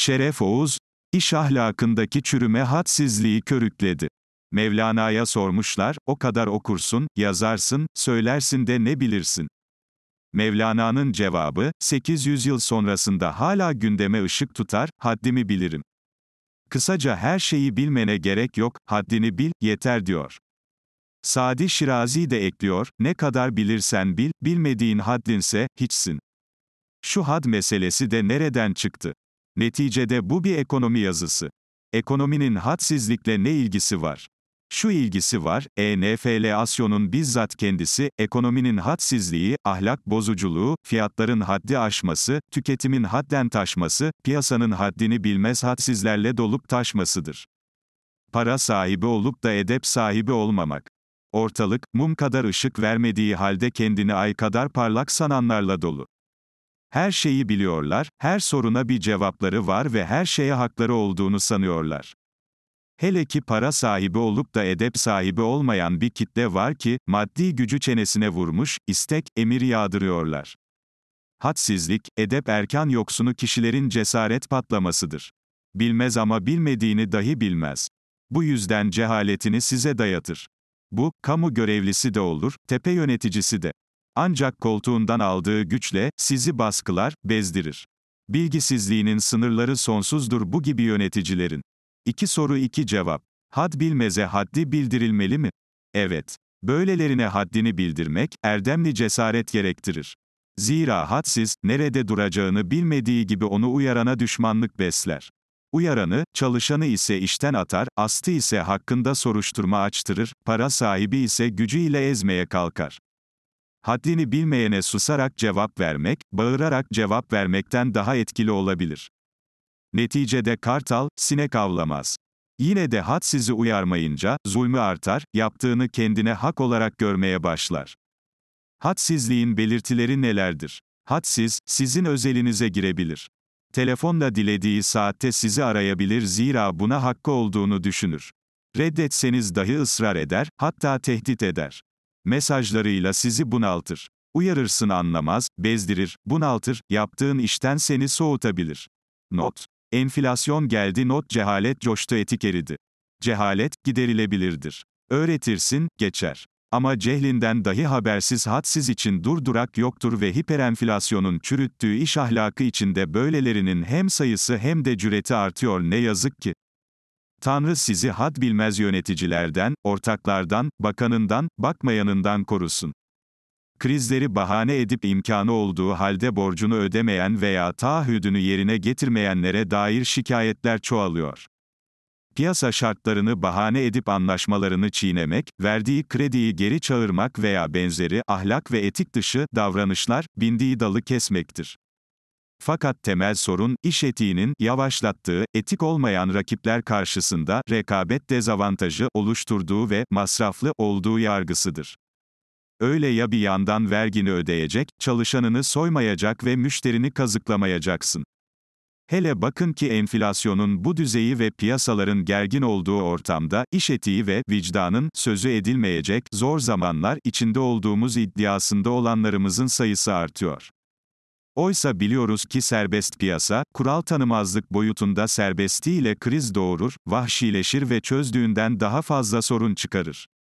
Şeref Oğuz, iş ahlakındaki çürüme hadsizliği körükledi. Mevlana'ya sormuşlar, o kadar okursun, yazarsın, söylersin de ne bilirsin? Mevlana'nın cevabı, 800 yıl sonrasında hala gündeme ışık tutar, haddimi bilirim. Kısaca her şeyi bilmene gerek yok, haddini bil, yeter diyor. Sadi Şirazi de ekliyor, ne kadar bilirsen bil, bilmediğin haddinse, hiçsin. Şu had meselesi de nereden çıktı? Neticede bu bir ekonomi yazısı. Ekonominin hadsizlikle ne ilgisi var? Şu ilgisi var, ENFLAsyonun bizzat kendisi, ekonominin hadsizliği, ahlak bozuculuğu, fiyatların haddi aşması, tüketimin hadden taşması, piyasanın haddini bilmez hadsizlerle dolup taşmasıdır. Para sahibi olup da edep sahibi olmamak. Ortalık, mum kadar ışık vermediği halde kendini ay kadar parlak sananlarla dolu. Her şeyi biliyorlar, her soruna bir cevapları var ve her şeye hakları olduğunu sanıyorlar. Hele ki para sahibi olup da edep sahibi olmayan bir kitle var ki, maddi gücü çenesine vurmuş, istek, emir yağdırıyorlar. Hadsizlik, edep erken yoksunu kişilerin cesaret patlamasıdır. Bilmez ama bilmediğini dahi bilmez. Bu yüzden cehaletini size dayatır. Bu, kamu görevlisi de olur, tepe yöneticisi de. Ancak koltuğundan aldığı güçle sizi baskılar, bezdirir. Bilgisizliğinin sınırları sonsuzdur bu gibi yöneticilerin. 2 soru iki cevap. Had bilmeze haddi bildirilmeli mi? Evet. Böylelerine haddini bildirmek, erdemli cesaret gerektirir. Zira hadsiz, nerede duracağını bilmediği gibi onu uyarana düşmanlık besler. Uyaranı, çalışanı ise işten atar, astı ise hakkında soruşturma açtırır, para sahibi ise gücüyle ezmeye kalkar. Haddini bilmeyene susarak cevap vermek, bağırarak cevap vermekten daha etkili olabilir. Neticede kartal, sinek avlamaz. Yine de had sizi uyarmayınca, zulmü artar, yaptığını kendine hak olarak görmeye başlar. Hadsizliğin belirtileri nelerdir? Hadsiz, sizin özelinize girebilir. Telefonla dilediği saatte sizi arayabilir zira buna hakkı olduğunu düşünür. Reddetseniz dahi ısrar eder, hatta tehdit eder. Mesajlarıyla sizi bunaltır. Uyarırsın anlamaz, bezdirir, bunaltır, yaptığın işten seni soğutabilir. Not. Enflasyon geldi not cehalet coştu etik eridi. Cehalet, giderilebilirdir. Öğretirsin, geçer. Ama cehlinden dahi habersiz hadsiz için durdurak yoktur ve hiperenflasyonun çürüttüğü iş ahlakı içinde böylelerinin hem sayısı hem de cüreti artıyor ne yazık ki. Tanrı sizi had bilmez yöneticilerden, ortaklardan, bakanından, bakmayanından korusun. Krizleri bahane edip imkanı olduğu halde borcunu ödemeyen veya taahhüdünü yerine getirmeyenlere dair şikayetler çoğalıyor. Piyasa şartlarını bahane edip anlaşmalarını çiğnemek, verdiği krediyi geri çağırmak veya benzeri ahlak ve etik dışı davranışlar bindiği dalı kesmektir. Fakat temel sorun, iş etiğinin, yavaşlattığı, etik olmayan rakipler karşısında, rekabet dezavantajı, oluşturduğu ve, masraflı, olduğu yargısıdır. Öyle ya bir yandan vergini ödeyecek, çalışanını soymayacak ve müşterini kazıklamayacaksın. Hele bakın ki enflasyonun bu düzeyi ve piyasaların gergin olduğu ortamda, iş etiği ve vicdanın sözü edilmeyecek zor zamanlar içinde olduğumuz iddiasında olanlarımızın sayısı artıyor. Oysa biliyoruz ki serbest piyasa, kural tanımazlık boyutunda serbestiyle kriz doğurur, vahşileşir ve çözdüğünden daha fazla sorun çıkarır.